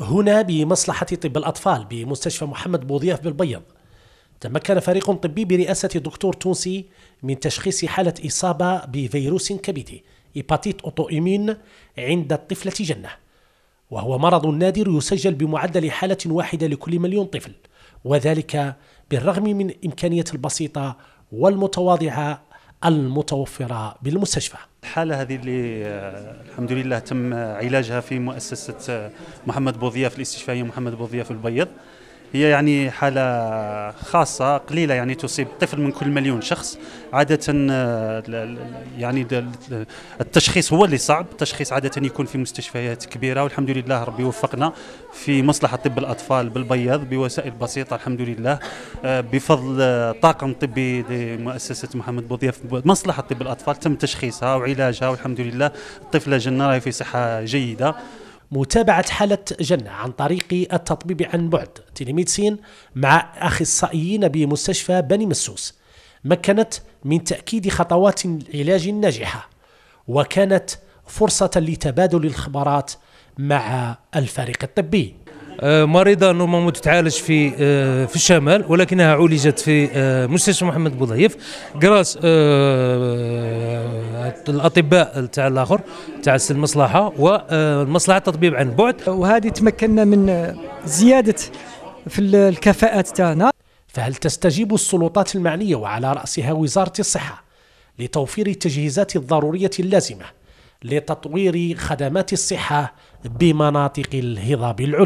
هنا بمصلحة طب الأطفال بمستشفى محمد بوضياف بالبيض تمكن فريق طبي برئاسة دكتور تونسي من تشخيص حالة إصابة بفيروس كبدي أوتو إيمين عند الطفلة جنة وهو مرض نادر يسجل بمعدل حالة واحدة لكل مليون طفل وذلك بالرغم من إمكانية البسيطة والمتواضعة المتوفرة بالمستشفى الحالة هذه اللي آه، الحمد لله تم علاجها في مؤسسة آه، محمد بوضياف الاستشفائية محمد بوضياف البيض هي يعني حالة خاصة قليلة يعني تصيب طفل من كل مليون شخص عادة آه، يعني التشخيص هو اللي صعب التشخيص عادة يكون في مستشفيات كبيرة والحمد لله ربي وفقنا في مصلحة طب الأطفال بالبياض بوسائل بسيطة الحمد لله آه، بفضل آه، طاقم طبي لمؤسسة محمد بوضياف مصلحة طب الأطفال تم تشخيصها وعلاجها والحمد لله الطفلة جنة راهي في صحة جيدة متابعة حالة جنة عن طريق التطبيب عن بعد تيليميدسين مع أخصائيين بمستشفى بني مسوس مكنت من تأكيد خطوات العلاج الناجحة وكانت فرصة لتبادل الخبرات مع الفريق الطبي آه، مريضة نورمالمون تتعالج في آه، في الشمال ولكنها عولجت في آه، مستشفى محمد بوضعيف كراس الاطباء تاع الاخر تاع المصلحه والمصلحه التطبيب عن بعد وهذه تمكنا من زياده في الكفاءات تاعنا فهل تستجيب السلطات المعنيه وعلى راسها وزاره الصحه لتوفير التجهيزات الضروريه اللازمه لتطوير خدمات الصحه بمناطق الهضاب العليا